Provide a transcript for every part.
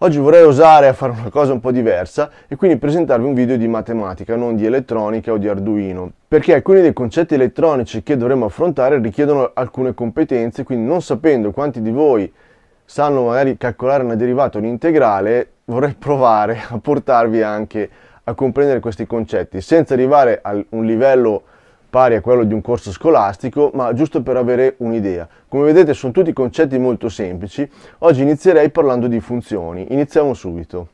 Oggi vorrei osare a fare una cosa un po' diversa e quindi presentarvi un video di matematica, non di elettronica o di Arduino, perché alcuni dei concetti elettronici che dovremmo affrontare richiedono alcune competenze, quindi non sapendo quanti di voi sanno magari calcolare una derivata o un'integrale, vorrei provare a portarvi anche a comprendere questi concetti, senza arrivare a un livello pari a quello di un corso scolastico, ma giusto per avere un'idea. Come vedete sono tutti concetti molto semplici. Oggi inizierei parlando di funzioni. Iniziamo subito.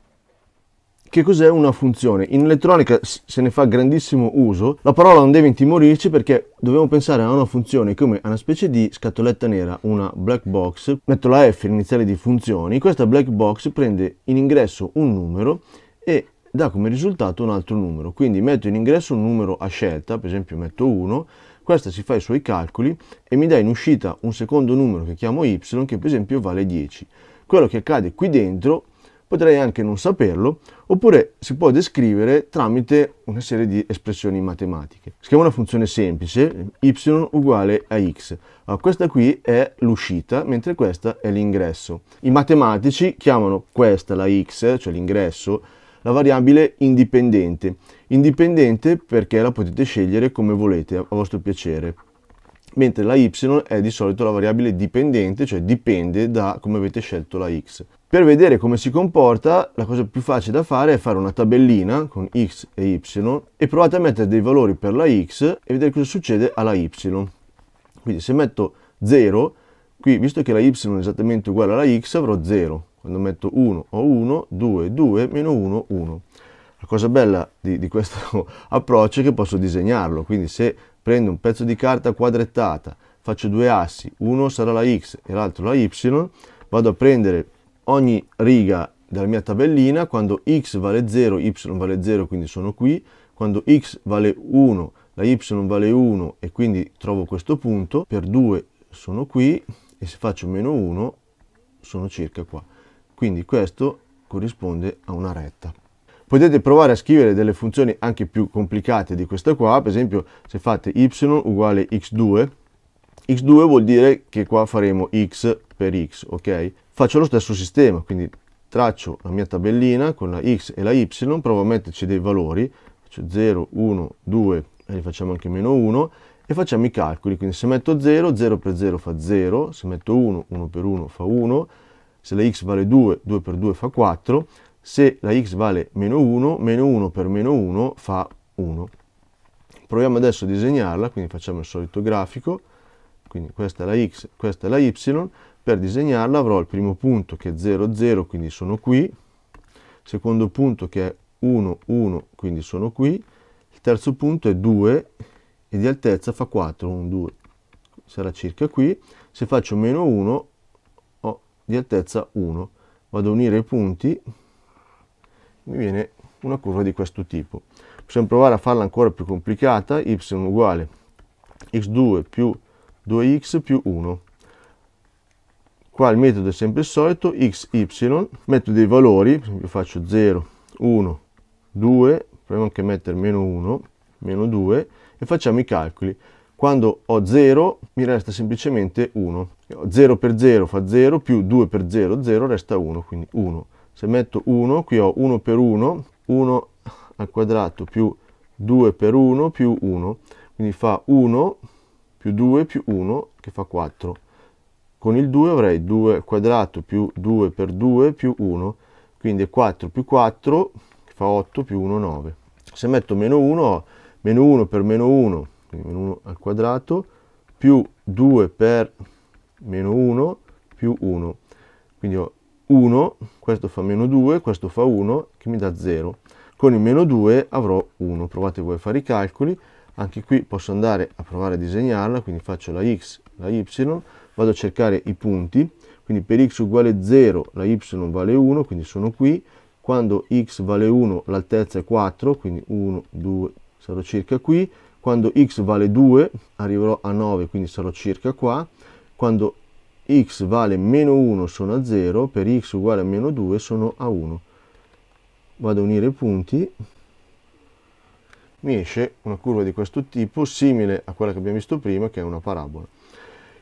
Che cos'è una funzione? In elettronica se ne fa grandissimo uso, la parola non deve intimorirci perché dobbiamo pensare a una funzione come a una specie di scatoletta nera, una black box, metto la F iniziale di funzioni, questa black box prende in ingresso un numero dà come risultato un altro numero. Quindi metto in ingresso un numero a scelta, per esempio metto 1, questa si fa i suoi calcoli e mi dà in uscita un secondo numero che chiamo y, che per esempio vale 10. Quello che accade qui dentro potrei anche non saperlo, oppure si può descrivere tramite una serie di espressioni matematiche. Scriviamo una funzione semplice, y uguale a x. Allora, questa qui è l'uscita, mentre questa è l'ingresso. I matematici chiamano questa la x, cioè l'ingresso, la variabile indipendente. Indipendente perché la potete scegliere come volete, a vostro piacere. Mentre la y è di solito la variabile dipendente, cioè dipende da come avete scelto la x. Per vedere come si comporta, la cosa più facile da fare è fare una tabellina con x e y e provate a mettere dei valori per la x e vedere cosa succede alla y. Quindi se metto 0, qui visto che la y è esattamente uguale alla x avrò 0, quando metto 1 ho 1, 2, 2, meno 1, 1. La cosa bella di, di questo approccio è che posso disegnarlo, quindi se prendo un pezzo di carta quadrettata, faccio due assi, uno sarà la x e l'altro la y, vado a prendere ogni riga della mia tabellina, quando x vale 0, y vale 0, quindi sono qui, quando x vale 1, la y vale 1 e quindi trovo questo punto, per 2 sono qui e se faccio meno 1 sono circa qua quindi questo corrisponde a una retta. Potete provare a scrivere delle funzioni anche più complicate di questa qua, per esempio se fate y uguale x2, x2 vuol dire che qua faremo x per x, ok? Faccio lo stesso sistema, quindi traccio la mia tabellina con la x e la y, provo a metterci dei valori, faccio 0, 1, 2 e li facciamo anche meno 1 e facciamo i calcoli, quindi se metto 0, 0 per 0 fa 0, se metto 1, 1 per 1 fa 1, se la x vale 2, 2 per 2 fa 4, se la x vale meno 1, meno 1 per meno 1 fa 1. Proviamo adesso a disegnarla, quindi facciamo il solito grafico, quindi questa è la x, questa è la y, per disegnarla avrò il primo punto che è 0, 0, quindi sono qui, il secondo punto che è 1, 1, quindi sono qui, il terzo punto è 2 e di altezza fa 4, 1, 2, sarà circa qui, se faccio meno 1 di altezza 1. Vado a unire i punti, mi viene una curva di questo tipo. Possiamo provare a farla ancora più complicata, y uguale x2 più 2x più 1. Qua il metodo è sempre il solito, x, y, metto dei valori, per esempio faccio 0, 1, 2, proviamo anche a mettere meno 1, meno 2 e facciamo i calcoli. Quando ho 0 mi resta semplicemente 1. 0 per 0 fa 0, più 2 per 0, 0, resta 1, quindi 1. Se metto 1, qui ho 1 per 1, 1 al quadrato più 2 per 1 più 1, quindi fa 1 più 2 più 1 che fa 4. Con il 2 avrei 2 al quadrato più 2 per 2 più 1, quindi 4 più 4 che fa 8 più 1, 9. Se metto meno 1 ho meno 1 per meno 1, quindi meno 1 al quadrato, più 2 per 1 meno 1 più 1. Quindi ho 1, questo fa meno 2, questo fa 1, che mi dà 0. Con il meno 2 avrò 1. Provate voi a fare i calcoli. Anche qui posso andare a provare a disegnarla, quindi faccio la x, la y, vado a cercare i punti. Quindi per x uguale 0 la y vale 1, quindi sono qui. Quando x vale 1 l'altezza è 4, quindi 1, 2, sarò circa qui. Quando x vale 2 arriverò a 9, quindi sarò circa qua quando x vale meno 1 sono a 0, per x uguale a meno 2 sono a 1. Vado a unire i punti, mi esce una curva di questo tipo, simile a quella che abbiamo visto prima, che è una parabola.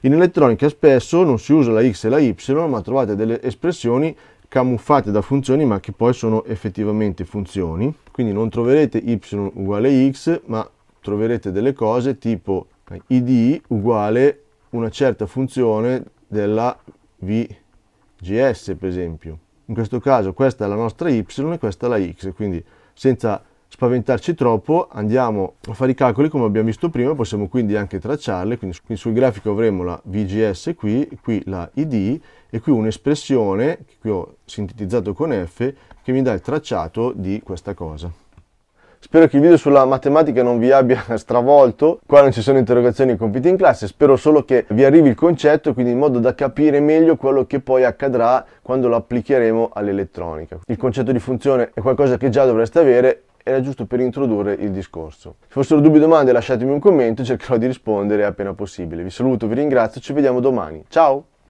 In elettronica spesso non si usa la x e la y, ma trovate delle espressioni camuffate da funzioni, ma che poi sono effettivamente funzioni. Quindi non troverete y uguale x, ma troverete delle cose tipo eh, id uguale una certa funzione della VGS, per esempio. In questo caso questa è la nostra y e questa è la x, quindi senza spaventarci troppo andiamo a fare i calcoli come abbiamo visto prima, possiamo quindi anche tracciarle, quindi, sul grafico avremo la VGS qui, qui la ID e qui un'espressione che qui ho sintetizzato con F che mi dà il tracciato di questa cosa. Spero che il video sulla matematica non vi abbia stravolto, qua non ci sono interrogazioni e compiti in classe, spero solo che vi arrivi il concetto, quindi in modo da capire meglio quello che poi accadrà quando lo applicheremo all'elettronica. Il concetto di funzione è qualcosa che già dovreste avere, era giusto per introdurre il discorso. Se fossero dubbi o domande lasciatemi un commento, cercherò di rispondere appena possibile. Vi saluto, vi ringrazio, ci vediamo domani. Ciao!